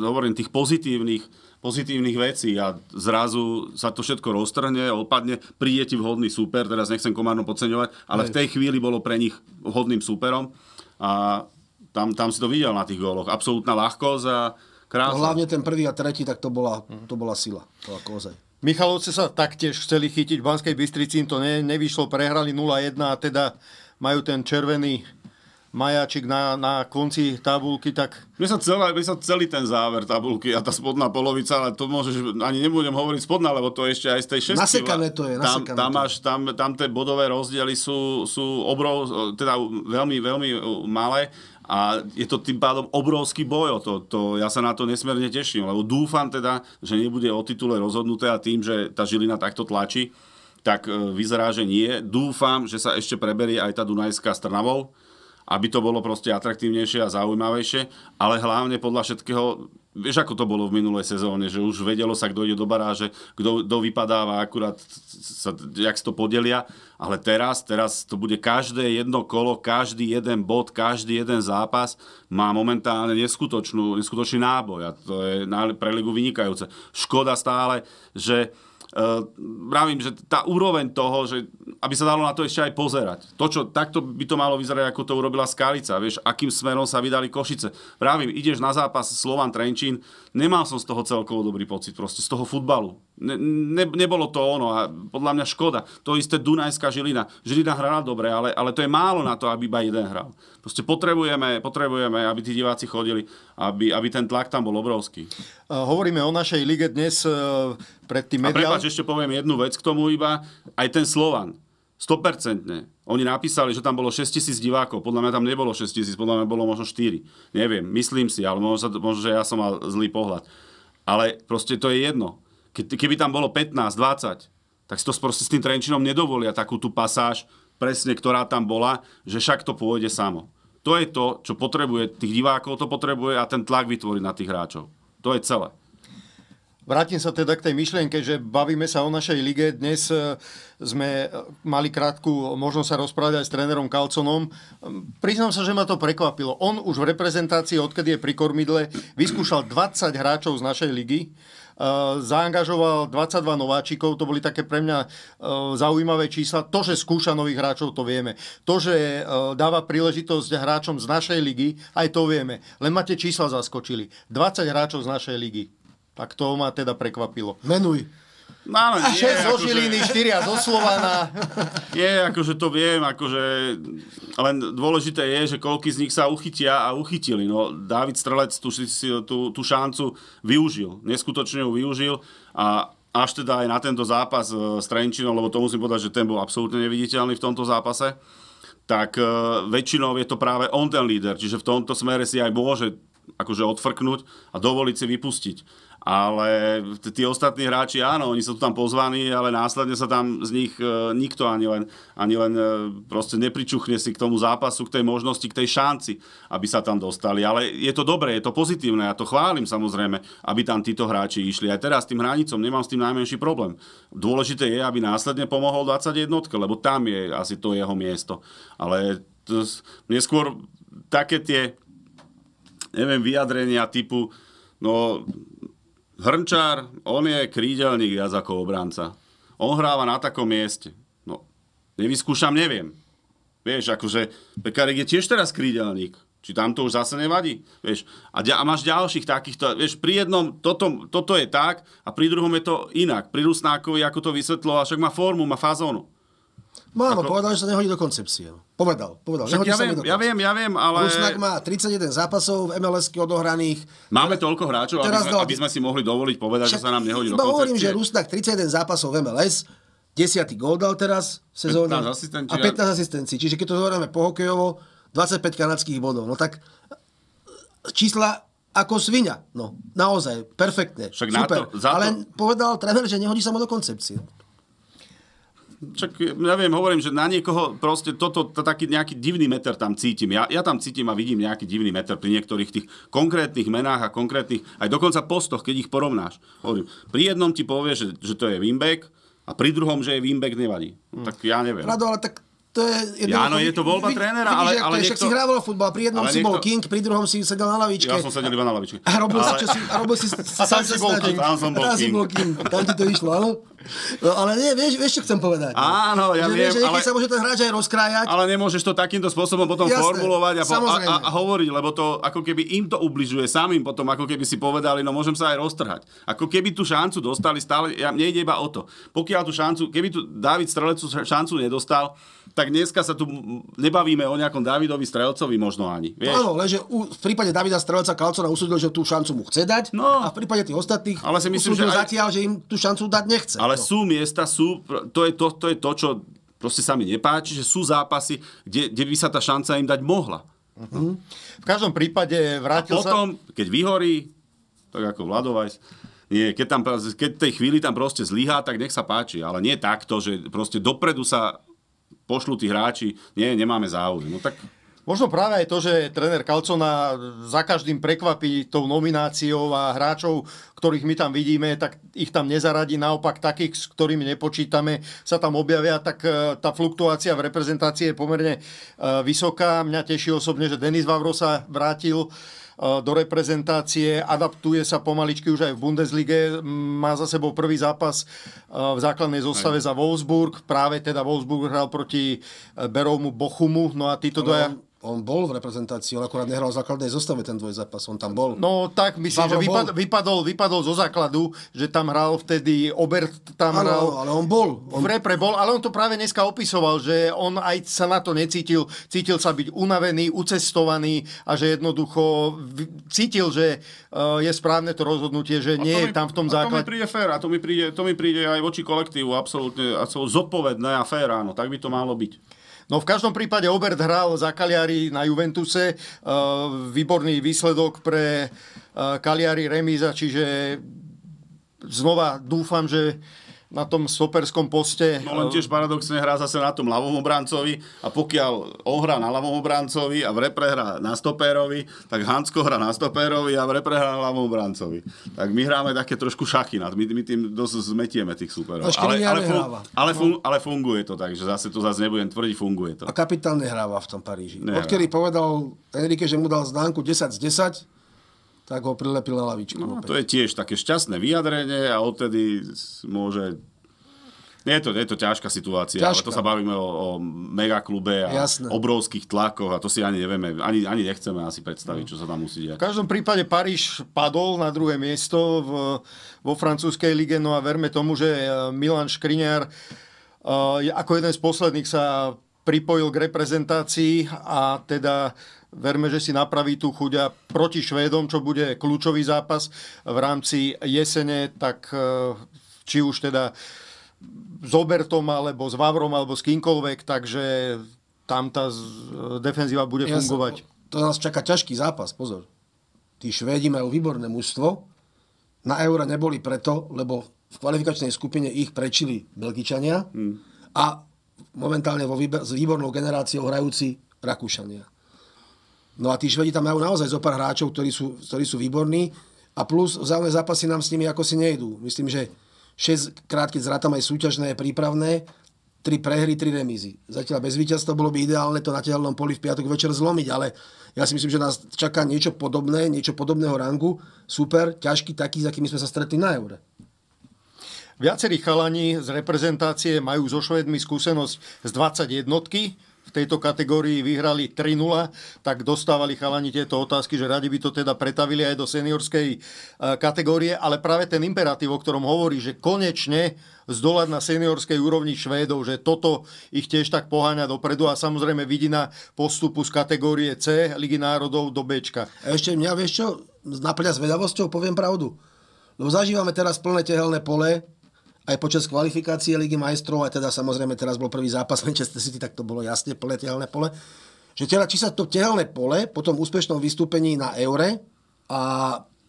hovorím, tých pozitívnych pozitívnych vecí a zrazu sa to všetko roztrhne, opadne, príde ti vhodný súper, teraz nechcem Komárno podceňovať, ale Aj. v tej chvíli bolo pre nich vhodným súperom a tam, tam si to videl na tých góloch. Absolutná ľahkosť a krása. No, hlavne ten prvý a tretí, tak to bola, to bola sila. To bola ozaj. Michalovce sa taktiež chceli chytiť v Banskej Bystrici, im to ne, nevyšlo, prehrali 0-1 a teda majú ten červený majáčik na, na konci tabulky, tak... Mne sa, celá, mne sa celý ten záver tabulky a tá spodná polovica, ale to môžeš, ani nebudem hovoriť spodná, lebo to je ešte aj z tej šestky. Nasekané to je, tam, tam, Až, tam, tam tie bodové rozdiely sú, sú obrov, teda veľmi, veľmi e, malé a je to tým pádom obrovský boj o to, to. Ja sa na to nesmierne teším, lebo dúfam teda, že nebude o titule rozhodnuté a tým, že tá Žilina takto tlačí, tak e, vyzerá, že nie. Dúfam, že sa ešte preberie aj tá Dunajská s Trnavou, aby to bolo proste atraktívnejšie a zaujímavejšie, ale hlavne podľa všetkého, vieš ako to bolo v minulej sezóne, že už vedelo sa, kto ide do baráže, kto, kto vypadáva, akurát sa, jak to podelia, ale teraz, teraz to bude každé jedno kolo, každý jeden bod, každý jeden zápas má momentálne neskutočnú, neskutočný náboj a to je pre ligu vynikajúce. Škoda stále, že Eh, vravím, že tá úroveň toho, že aby sa dalo na to ešte aj pozerať. To, čo takto by to malo vyzerať, ako to urobila Skalica, vieš, akým smerom sa vydali Košice. Vravím, ideš na zápas Slovan Trenčín, nemal som z toho celkovo dobrý pocit, proste z toho futbalu. Ne, ne, nebolo to ono a podľa mňa škoda. To isté Dunajská Žilina. Žilina hrala dobre, ale, ale to je málo na to, aby iba jeden hral. Proste potrebujeme, potrebujeme, aby tí diváci chodili aby, aby ten tlak tam bol obrovský. Eh, hovoríme o našej lige dnes eh, pred tým mediál... A prepáč, ešte poviem jednu vec k tomu iba. Aj ten Slovan, 100%. Oni napísali, že tam bolo 6 tisíc divákov. Podľa mňa tam nebolo 6 tisíc, podľa mňa bolo možno 4. Neviem, myslím si, ale možno, možno, že ja som mal zlý pohľad. Ale proste to je jedno. Keby tam bolo 15, 20, tak si to proste s tým Trenčinom nedovolia takú tú pasáž, presne ktorá tam bola, že však to pôjde samo. To je to, čo potrebuje, tých divákov to potrebuje a ten tlak vytvorí na tých hráčov. To je celé. Vrátim sa teda k tej myšlienke, že bavíme sa o našej lige. Dnes e, sme e, mali krátku možnosť sa rozprávať aj s trénerom Kalconom. E, priznám sa, že ma to prekvapilo. On už v reprezentácii, odkedy je pri kormidle, vyskúšal 20 hráčov z našej ligy. Eh, zaangažoval 22 nováčikov, to boli také pre mňa eh, zaujímavé čísla. To, že skúša nových hráčov, to vieme. To, že eh, dáva príležitosť hráčom z našej ligy, aj to vieme. Len ma tie čísla zaskočili. 20 hráčov z našej ligy. Tak to ma teda prekvapilo. Menuj. No áno, nie, 6 zo akože- Žiliny, 4 zo Slovana. Nie, akože to viem, akože, len dôležité je, že koľky z nich sa uchytia a uchytili. No, Dávid Strelec tú, tú, tú šancu využil, neskutočne ju využil a až teda aj na tento zápas e, s Trenčinom, lebo to musím povedať, že ten bol absolútne neviditeľný v tomto zápase tak e, väčšinou je to práve on ten líder. Čiže v tomto smere si aj môže akože odfrknúť a dovoliť si vypustiť ale tí ostatní hráči, áno, oni sú tu tam pozvaní, ale následne sa tam z nich e, nikto ani len, ani len e, proste nepričuchne si k tomu zápasu, k tej možnosti, k tej šanci, aby sa tam dostali. Ale je to dobré, je to pozitívne, ja to chválim samozrejme, aby tam títo hráči išli. Aj teraz tým hranicom nemám s tým najmenší problém. Dôležité je, aby následne pomohol 21, lebo tam je asi to jeho miesto. Ale to, mne skôr také tie neviem, vyjadrenia typu, no Hrnčár, on je krídelník viac ako obranca. On hráva na takom mieste. No, nevyskúšam, neviem. Vieš, akože Pekarek je tiež teraz krídelník. Či tam to už zase nevadí? Vieš, a, a máš ďalších takýchto, vieš, pri jednom toto, toto je tak a pri druhom je to inak. Pri Rusnákovi, ako to vysvetlo, však má formu, má fazónu. Máme no ako... povedal, že sa nehodí do koncepcie. Povedal, povedal. Však ja, viem, ja viem, ja viem, ale... Rusnak má 31 zápasov v mls odohraných. Máme toľko hráčov, teraz aby, sme, aby sme si mohli dovoliť povedať, Však že sa nám nehodí do koncepcie. hovorím, že Rusnak 31 zápasov v MLS, 10. gól dal teraz v sezóne. 15 asistencií. A 15 asistencií. Čiže keď to zoberieme po hokejovo, 25 kanadských bodov. No tak e, čísla ako svinia. No, naozaj, perfektne. Však super. to, za to... Ale povedal tréner, že nehodí sa mu do koncepcie. Čak, ja viem, hovorím, že na niekoho proste toto, to, taký nejaký divný meter tam cítim. Ja, ja tam cítim a vidím nejaký divný meter pri niektorých tých konkrétnych menách a konkrétnych, aj dokonca postoch, keď ich porovnáš. Hovorím, pri jednom ti povie, že, že to je Wimbeck, a pri druhom, že je Vimbek nevadí. Hm. Tak ja neviem. Rado, ale tak to je jedno, ja, áno, je to voľba vy, trénera, vidíš, ale, ale to je, niekto... si hrával futbal, pri jednom ale si niekto... bol king, pri druhom si sedel na lavičke. Ja som sedel iba na lavičke. A robil ale... si, čo si, a robil si, a tam si bol king, tam som bol tam king. bol king. Tam ti to išlo, áno? No, ale nie, vieš, vieš, čo chcem povedať. No? Áno, ja že, viem. Vieš, ale... sa môže ten hráč aj rozkrájať. Ale nemôžeš to takýmto spôsobom potom Jasné, formulovať a, po, a, a, hovoriť, lebo to ako keby im to ubližuje samým potom, ako keby si povedali, no môžem sa aj roztrhať. Ako keby tú šancu dostali stále, ja, nejde iba o to. Pokiaľ tú šancu, keby tu David Strelec šancu nedostal, tak dneska sa tu nebavíme o nejakom Davidovi Strelcovi možno ani. Vieš? Áno, lenže v prípade Davida Strelca Kalcona usúdil, že tú šancu mu chce dať no. a v prípade tých ostatných ale si myslím, usúdil že aj... zatiaľ, že im tú šancu dať nechce. Ale to. No. sú miesta, sú, to je to, to je to, čo proste sa mi nepáči, že sú zápasy, kde, kde by sa tá šanca im dať mohla. Uh-huh. V každom prípade vrátil a potom, sa... keď vyhorí, tak ako Vladovajs, nie, keď, tam, keď tej chvíli tam proste zlyhá, tak nech sa páči, ale nie takto, že proste dopredu sa pošlu tí hráči, nie, nemáme záujem. No tak Možno práve aj to, že tréner Kalcona za každým prekvapí tou nomináciou a hráčov, ktorých my tam vidíme, tak ich tam nezaradí. Naopak takých, s ktorými nepočítame, sa tam objavia, tak e, tá fluktuácia v reprezentácii je pomerne e, vysoká. Mňa teší osobne, že Denis Vavro sa vrátil. E, do reprezentácie, adaptuje sa pomaličky už aj v Bundeslige, má za sebou prvý zápas e, v základnej zostave aj. za Wolfsburg, práve teda Wolfsburg hral proti e, Berovmu Bochumu, no a títo dvaja on bol v reprezentácii, on akorát nehral v základnej zostave ten dvojzápas, on tam bol. No tak myslím, Vavro že vypad, vypadol, vypadol zo základu, že tam hral vtedy, Obert tam ano, hral. ale on bol. On... V repre bol, ale on to práve dneska opisoval, že on aj sa na to necítil, cítil sa byť unavený, ucestovaný a že jednoducho cítil, že eh, je správne to rozhodnutie, že nie mi, je tam v tom základe. To mi príde fér a to mi príde, to mi príde aj voči kolektívu, absolútne, absolútne zodpovedné a fér, áno, tak by to malo byť. No v každom prípade Obert hral za Kaliari na Juventuse. E, výborný výsledok pre Kaliari e, remíza, čiže znova dúfam, že na tom stoperskom poste. No len tiež paradoxne hrá zase na tom ľavom obrancovi a pokiaľ on hrá na ľavom obrancovi a v repre hrá na stopérovi, tak Hansko hrá na stopérovi a v repre hrá na ľavom obrancovi. Tak my hráme také trošku šachy nad, my, my tým dosť zmetieme tých superov. No, ale, ale, fun, ale, no. fun, ale funguje to, takže zase to zase nebudem tvrdiť, funguje to. A kapitálne hráva v tom Paríži. Nehráva. Odkedy povedal Enrique, že mu dal známku 10 z 10, tak ho prilepila lavičku. No, to je tiež také šťastné vyjadrenie a odtedy môže... Nie je to, nie je to ťažká situácia, ťažká. ale to sa bavíme o, o megaklube a Jasné. obrovských tlakoch a to si ani nevieme, ani, ani nechceme asi predstaviť, no. čo sa tam musí diať. V každom prípade Paríž padol na druhé miesto v, vo francúzskej lige, no a verme tomu, že e, Milan Škriňar e, ako jeden z posledných sa pripojil k reprezentácii a teda uh, Verme, že si napraví tú chuďa proti Švédom, čo bude kľúčový zápas v rámci jesene, tak e, či už teda s Obertom, alebo s Vavrom, alebo s kýmkoľvek, takže tam tá e, defenzíva bude ja fungovať. Sa, to nás čaká ťažký zápas, pozor. Tí Švédi majú výborné mužstvo. Na Eura neboli preto, lebo v kvalifikačnej skupine ich prečili Belgičania hmm. a momentálne vo výber, s výbornou generáciou hrajúci Rakúšania. No a tí Švedi tam majú naozaj zo pár hráčov, ktorí sú, ktorí sú výborní a plus vzájomné zápasy nám s nimi ako si nejdú. Myslím, že 6 krát, keď zrátam aj súťažné, prípravné, 3 prehry, 3 remízy. Zatiaľ bez víťazstva bolo by ideálne to na tehelnom poli v piatok večer zlomiť, ale ja si myslím, že nás čaká niečo podobné, niečo podobného rangu. Super, ťažký taký, za akými sme sa stretli na Eure. Viacerí chalani z reprezentácie majú zo Švedmi skúsenosť z 20 jednotky v tejto kategórii vyhrali 3-0, tak dostávali chalani tieto otázky, že radi by to teda pretavili aj do seniorskej e, kategórie, ale práve ten imperatív, o ktorom hovorí, že konečne zdolať na seniorskej úrovni Švédov, že toto ich tiež tak poháňa dopredu a samozrejme vidina postupu z kategórie C Ligy národov do B. A ešte mňa vieš čo, naplňa vedavosťou poviem pravdu. Lebo zažívame teraz plné tehelné pole, aj počas kvalifikácie Ligy majstrov, aj teda samozrejme teraz bol prvý zápas Manchester City, tak to bolo jasne plné tehelné pole, že teda či sa to tehelné pole po tom úspešnom vystúpení na Eure a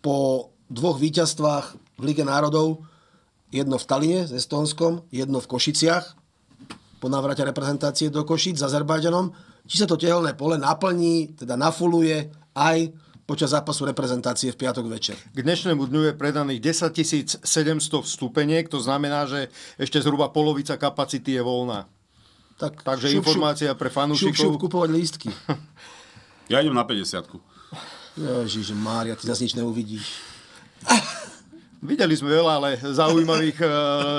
po dvoch víťazstvách v Lige národov, jedno v Taline s Estónskom, jedno v Košiciach, po návrate reprezentácie do Košic s Azerbajďanom, či sa to tehelné pole naplní, teda nafuluje aj počas zápasu reprezentácie v piatok večer. K dnešnému dňu je predaných 10 700 vstupeniek, to znamená, že ešte zhruba polovica kapacity je voľná. Tak Takže šup, informácia šup, pre fanúšikov. Šup, šup, kupovať lístky. ja idem na 50 Ježiš, Mária, ty zase nič neuvidíš. Videli sme veľa, ale zaujímavých uh,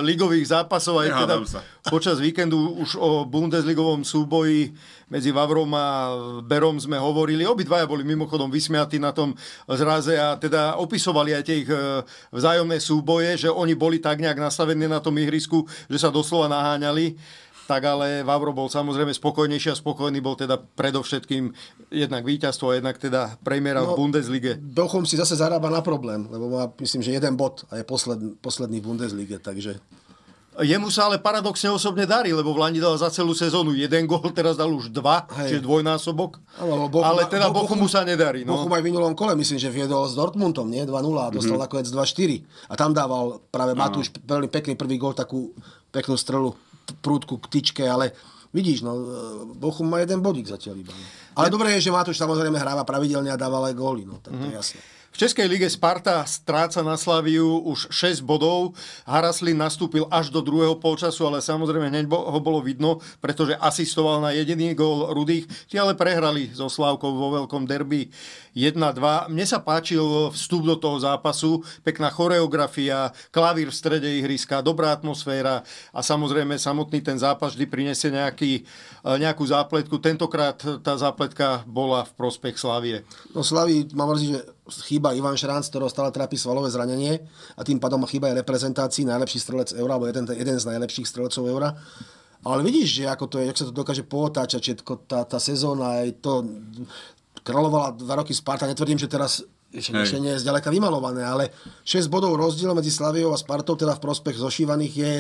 ligových zápasov. Aj teda počas víkendu už o Bundesligovom súboji medzi Vavrom a Berom sme hovorili. Obidvaja boli mimochodom vysmiatí na tom zraze a teda opisovali aj tie ich e, vzájomné súboje, že oni boli tak nejak nastavení na tom ihrisku, že sa doslova naháňali tak ale Vavro bol samozrejme spokojnejší a spokojný bol teda predovšetkým jednak víťazstvo a jednak teda premiéra no, v Bundeslige. Bochum si zase zarába na problém, lebo má myslím, že jeden bod a je posledný, posledný v Bundeslige, takže... Jemu sa ale paradoxne osobne darí, lebo v Lani dal za celú sezónu jeden gol. teraz dal už dva, Hej. čiže dvojnásobok. Ale, Bochum, ale teda Bochumu sa nedarí. No. Bochum aj v minulom kole, myslím, že viedol s Dortmundom, nie? 2-0 a dostal mm-hmm. nakoniec 2-4. A tam dával práve Matúš veľmi pekný prvý gol, takú peknú strelu prúdku k tyčke, ale vidíš, no, e, Bochum má jeden bodík zatiaľ iba. No. Ale ja... dobré je, že Matúš samozrejme hráva pravidelne a dáva aj góly, no, tak to mm-hmm. jasné. Českej lige Sparta stráca na Slaviu už 6 bodov. Haraslin nastúpil až do druhého polčasu, ale samozrejme hneď ho bolo vidno, pretože asistoval na jediný gol Rudých. Tie ale prehrali so Slávkou vo veľkom derby 1-2. Mne sa páčil vstup do toho zápasu, pekná choreografia, klavír v strede ihriska, dobrá atmosféra a samozrejme samotný ten zápas vždy prinesie nejaký, e, nejakú zápletku. Tentokrát tá zápletka bola v prospech Slavie. No Slaví, mám mrzí, že chýba Ivan Šrán, z ktorého stále trápi svalové zranenie a tým pádom chýba aj reprezentácii najlepší strelec eura, alebo jeden, jeden z najlepších strelcov eura. Ale vidíš, že ako to je, jak sa to dokáže pootáčať, všetko tá, tá sezóna, aj to kráľovala dva roky Sparta, netvrdím, že teraz ešte, nie je zďaleka vymalované, ale 6 bodov rozdiel medzi Slaviou a Spartou, teda v prospech zošívaných je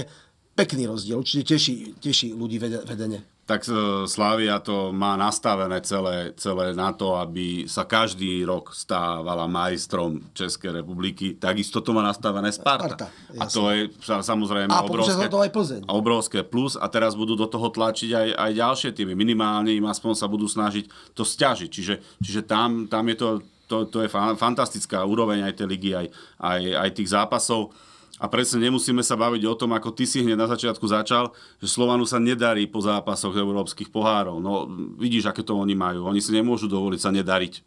pekný rozdiel, určite teší, teší ľudí vedenie tak e, Slavia to má nastavené celé, celé na to, aby sa každý rok stávala majstrom Českej republiky. Takisto to má nastavené Sparta. Sparta a to je samozrejme a obrovské, to aj obrovské plus. A teraz budú do toho tlačiť aj, aj ďalšie týmy. Minimálne im aspoň sa budú snažiť to stiažiť. Čiže, čiže tam, tam je to, to, to je fantastická úroveň aj tej ligy, aj, aj, aj tých zápasov. A presne nemusíme sa baviť o tom, ako ty si hneď na začiatku začal, že Slovanu sa nedarí po zápasoch európskych pohárov. No vidíš, aké to oni majú. Oni si nemôžu dovoliť sa nedariť.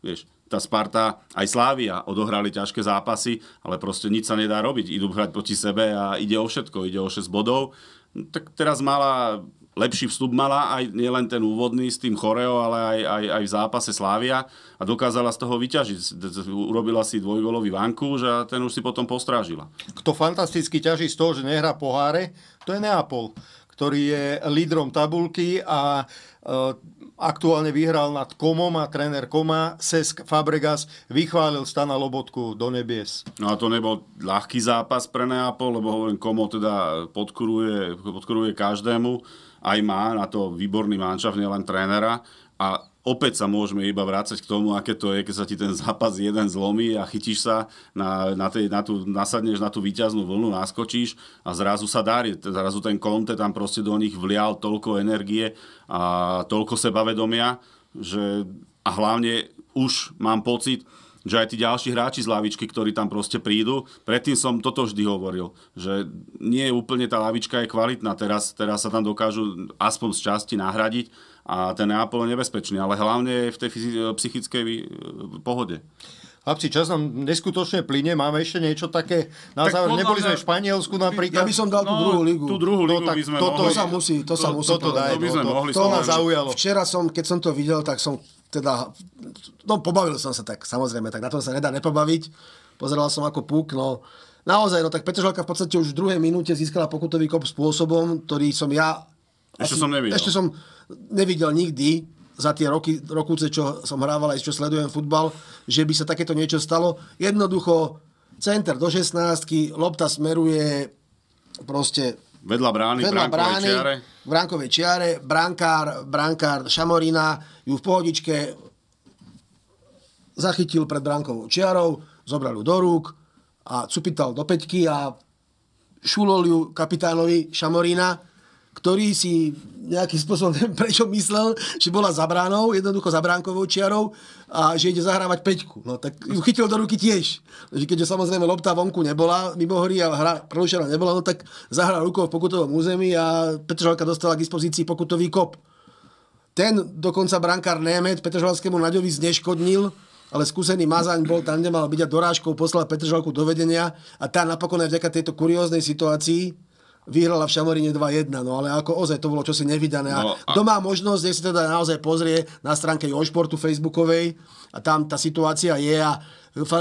Vieš, tá Sparta, aj Slávia odohrali ťažké zápasy, ale proste nič sa nedá robiť. Idú hrať proti sebe a ide o všetko. Ide o 6 bodov. Tak teraz mala lepší vstup mala, aj nielen ten úvodný s tým Choreo, ale aj, aj, aj v zápase Slávia a dokázala z toho vyťažiť. Urobila si dvojgolový vanku, a ten už si potom postrážila. Kto fantasticky ťaží z toho, že nehrá poháre, to je Neapol, ktorý je lídrom tabulky a e, aktuálne vyhral nad Komom a tréner Koma Sesk Fabregas vychválil Stana Lobotku do nebies. No a to nebol ľahký zápas pre Neapol, lebo hovorím, Komo teda podkuruje, podkuruje každému, aj má na to výborný manšaft, nielen trénera a opäť sa môžeme iba vrácať k tomu, aké to je, keď sa ti ten zápas jeden zlomí a chytíš sa, na, na, tej, na tú, nasadneš na tú výťaznú vlnu, naskočíš a zrazu sa darí. Zrazu ten Conte tam proste do nich vlial toľko energie a toľko sebavedomia, že a hlavne už mám pocit, že aj tí ďalší hráči z lavičky, ktorí tam proste prídu, predtým som toto vždy hovoril, že nie úplne tá lavička je kvalitná, teraz, teraz sa tam dokážu aspoň z časti nahradiť, a ten Neapol je nebezpečný, ale hlavne je v tej e, psychickej e, pohode. Chlapci, čas nám neskutočne plyne, máme ešte niečo také, na tak záver, neboli sme v Španielsku napríklad. Ja by som dal tú no, druhú ligu. Tú druhú ligu to, by sme toto, mohli. To sa musí, to, to sa musí. Toto daj, to, by sme no to, mohli to ma zaujalo. Včera som, keď som to videl, tak som teda, no pobavil som sa tak, samozrejme, tak na tom sa nedá nepobaviť. Pozeral som ako púk, no naozaj, no tak Petržalka v podstate už v druhej minúte získala pokutový kop spôsobom, ktorý som ja... Ešte asi, som nevidel. Ešte som, nevidel nikdy za tie roky, rokuce, čo som hrával aj čo sledujem futbal, že by sa takéto niečo stalo. Jednoducho, center do 16 lopta smeruje proste Vedľa brány, vedľa brány, čiare. bránkovej čiare, brankár, brankár Šamorina ju v pohodičke zachytil pred bránkovou čiarou, zobral ju do rúk a cupital do peťky a šulol ju kapitánovi Šamorina ktorý si nejakým spôsobom, neviem prečo myslel, že bola zabránou, jednoducho zabránkovou čiarou a že ide zahrávať peťku. No tak ju chytil do ruky tiež. Keďže samozrejme lopta vonku nebola, mimo hry a hra prerušená nebola, no tak zahral rukou v pokutovom území a Petržalka dostala k dispozícii pokutový kop. Ten dokonca brankár Német Petržalskému Naďovi zneškodnil, ale skúsený Mazaň bol tam, kde mal byť a dorážkou poslal Petržalku do vedenia a tá napokon aj vďaka tejto kurióznej situácii vyhrala v Šamoríne 2-1, no ale ako ozaj to bolo čosi nevydané. No, a... Kto má možnosť, nech si teda naozaj pozrie na stránke Jošportu facebookovej a tam tá situácia je a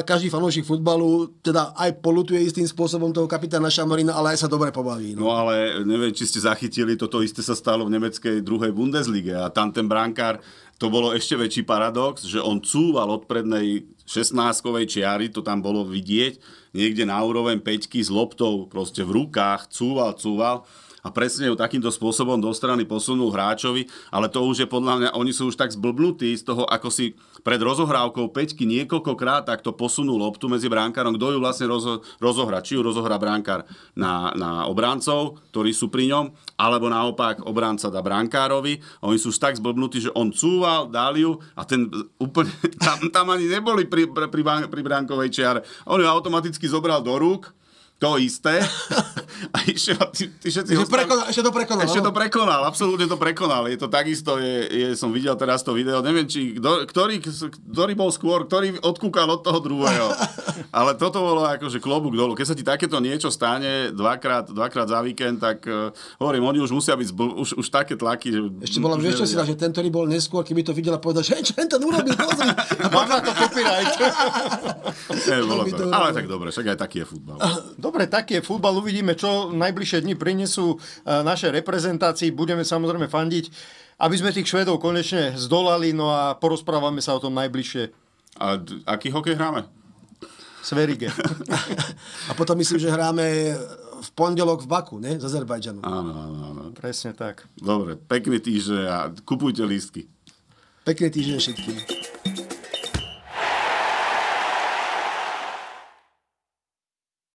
každý fanúšik futbalu teda aj polutuje istým spôsobom toho kapitána Šamorina, ale aj sa dobre pobaví. No. no ale neviem, či ste zachytili, toto isté sa stalo v nemeckej druhej Bundeslige a tam ten brankár, to bolo ešte väčší paradox, že on cúval od prednej 16-kovej čiary, to tam bolo vidieť, niekde na úroveň peťky s loptou proste v rukách, cúval, cúval a presne ju takýmto spôsobom do strany posunul hráčovi, ale to už je podľa mňa, oni sú už tak zblbnutí z toho, ako si pred rozohrávkou peťky niekoľkokrát takto posunul loptu medzi bránkarom, kto ju vlastne rozo, rozohra. Či ju rozohra bránkar na, na obráncov, ktorí sú pri ňom, alebo naopak obránca dá bránkárovi. Oni sú už tak zblbnutí, že on cúval, dal ju a ten úplne, tam, tam ani neboli pri, pri, pri, pri bránkovej čiare. On ju automaticky zobral do rúk to isté. A ešte, ešte, prekonal, ešte to prekonal. Ešte to prekonal, absolútne to prekonal. Je to takisto, je, je, som videl teraz to video, neviem, či, kdo, ktorý, ktorý bol skôr, ktorý odkúkal od toho druhého. Ale toto bolo akože klobúk dolu. Keď sa ti takéto niečo stane dvakrát, dvakrát za víkend, tak uh, hovorím, oni už musia byť zbl- už, už také tlaky. Že, ešte bola že si že ten, ktorý bol neskôr, keby to videl a povedal, že čo ten urobil, pozri. a to copyright. Ale tak dobre, však aj taký je futbal. Dobre, tak je futbal, uvidíme, čo najbližšie dni prinesú e, naše reprezentácii. Budeme samozrejme fandiť, aby sme tých Švedov konečne zdolali, no a porozprávame sa o tom najbližšie. A d- aký hokej hráme? Sverige. a potom myslím, že hráme v pondelok v Baku, ne? Z Azerbajdžanu. Áno, áno, áno. Presne tak. Dobre, pekný týždeň a kupujte lístky. Pekný týždeň všetkým.